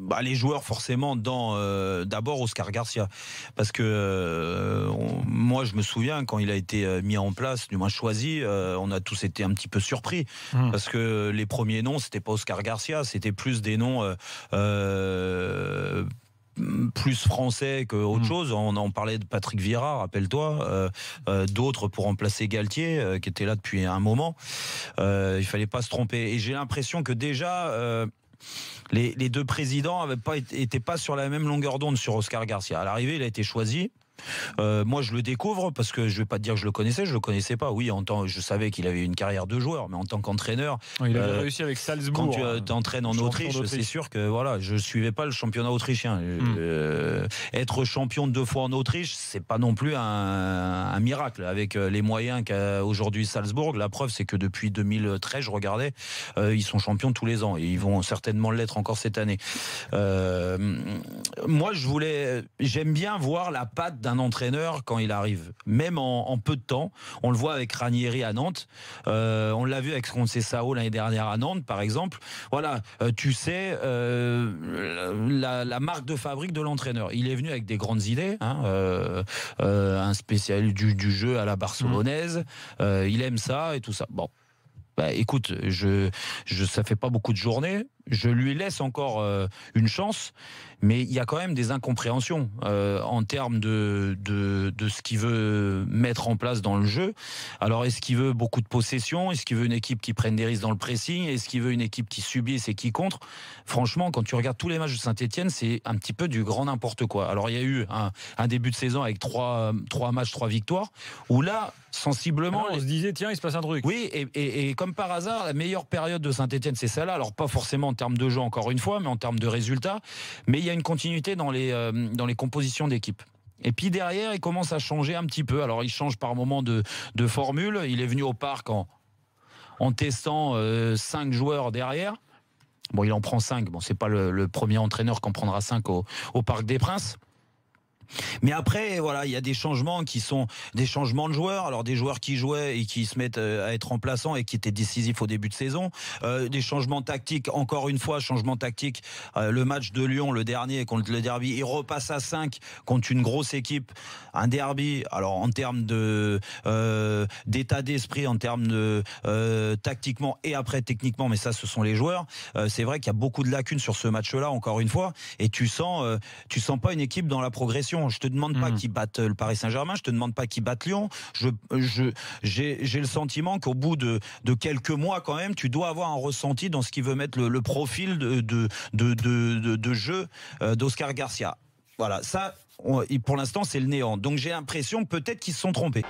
Bah, les joueurs forcément dans euh, d'abord Oscar Garcia parce que euh, moi je me souviens quand il a été euh, mis en place du moins choisi on a tous été un petit peu surpris mmh. parce que les premiers noms c'était pas Oscar Garcia c'était plus des noms plus français qu'autre mmh. chose. On en parlait de Patrick Vira, rappelle-toi. D'autres pour remplacer Galtier, qui était là depuis un moment. il fallait pas se tromper. Et j'ai l'impression que déjà les, deux présidents n'étaient pas, pas sur la même longueur d'onde sur Oscar Garcia. À l'arrivée, il a été choisi euh, moi, je le découvre parce que je vais pas te dire que je le connaissais, je le connaissais pas. Oui, en tant, je savais qu'il avait une carrière de joueur, mais en tant qu'entraîneur, il a euh, réussi avec Salzbourg. Quand tu hein. euh, entraînes en Autriche, c'est sûr que voilà, je suivais pas le championnat autrichien. Hmm. être champion deux fois en Autriche, c'est pas non plus un, un miracle avec les moyens qu'a aujourd'hui Salzbourg. La preuve, c'est que depuis 2013, je regardais, ils sont champions tous les ans et ils vont certainement l'être encore cette année. moi, je voulais, j'aime bien voir la patte d'un un entraîneur quand il arrive, même en, peu de temps. On le voit avec Ranieri à Nantes, euh, on l'a vu avec Sao l'année dernière à Nantes, par exemple. Voilà, euh, tu sais, euh, la, marque de fabrique de l'entraîneur. Il est venu avec des grandes idées, hein, un spécial du, jeu à la barcelonaise. il aime ça et tout ça. Bon. Bah, écoute, je, je, ça fait pas beaucoup de journées je lui laisse encore euh, une chance, mais il y a quand même des incompréhensions euh, en termes de, de, ce qu'il veut mettre en place dans le jeu. Alors, est-ce qu'il veut beaucoup de possession Est-ce qu'il veut une équipe qui prenne des risques dans le pressing Est-ce qu'il veut une équipe qui subit et qui contre Franchement, quand tu regardes tous les matchs de Saint-Etienne, c'est un petit peu du grand n'importe quoi. Alors, il y a eu un, début de saison avec trois, trois matchs, trois victoires, où là, sensiblement. Ah on se disait, tiens, il se passe un truc. Oui, et, et comme par hasard, la meilleure période de Saint-Etienne, c'est celle-là. Alors, pas forcément termes de jeu, encore une fois, mais en termes de résultats. Mais il y a une continuité dans les, euh, dans les compositions d'équipe. Et puis derrière, il commence à changer un petit peu. Alors, il change par moment de, formule. Il est venu au parc en, en testant euh, cinq joueurs derrière. Bon, il en prend cinq. Bon, c'est pas le, premier entraîneur qu'on prendra cinq au Parc des Princes. Mais après, voilà, il y a des changements qui sont des changements de joueurs. Alors des joueurs qui jouaient et qui se mettent euh, à être remplaçants et qui étaient décisifs au début de saison. Euh, des changements tactiques, encore une fois, changement tactique. Euh, le match de Lyon, le dernier contre le derby, il repasse à 5 contre une grosse équipe. Un derby, alors en termes de d'état d'esprit, en termes de tactiquement et après techniquement, mais ça, ce sont les joueurs. C'est vrai qu'il y a beaucoup de lacunes sur ce match-là, encore une fois. Et tu sens, tu sens pas une équipe dans la progression. Je te demande pas qui hmm. qu'ils battent euh, le Paris Saint-Germain. Je te demande pas qu'ils battent Lyon. j'ai, le sentiment qu'au bout de, quelques mois, quand même, tu dois avoir un ressenti dans ce qui veut mettre le, profil de, de, jeu euh, d'Oscar Garcia. Voilà, ça, pour l'instant, c'est le néant. Donc j'ai l'impression peut-être qu'ils se sont trompés.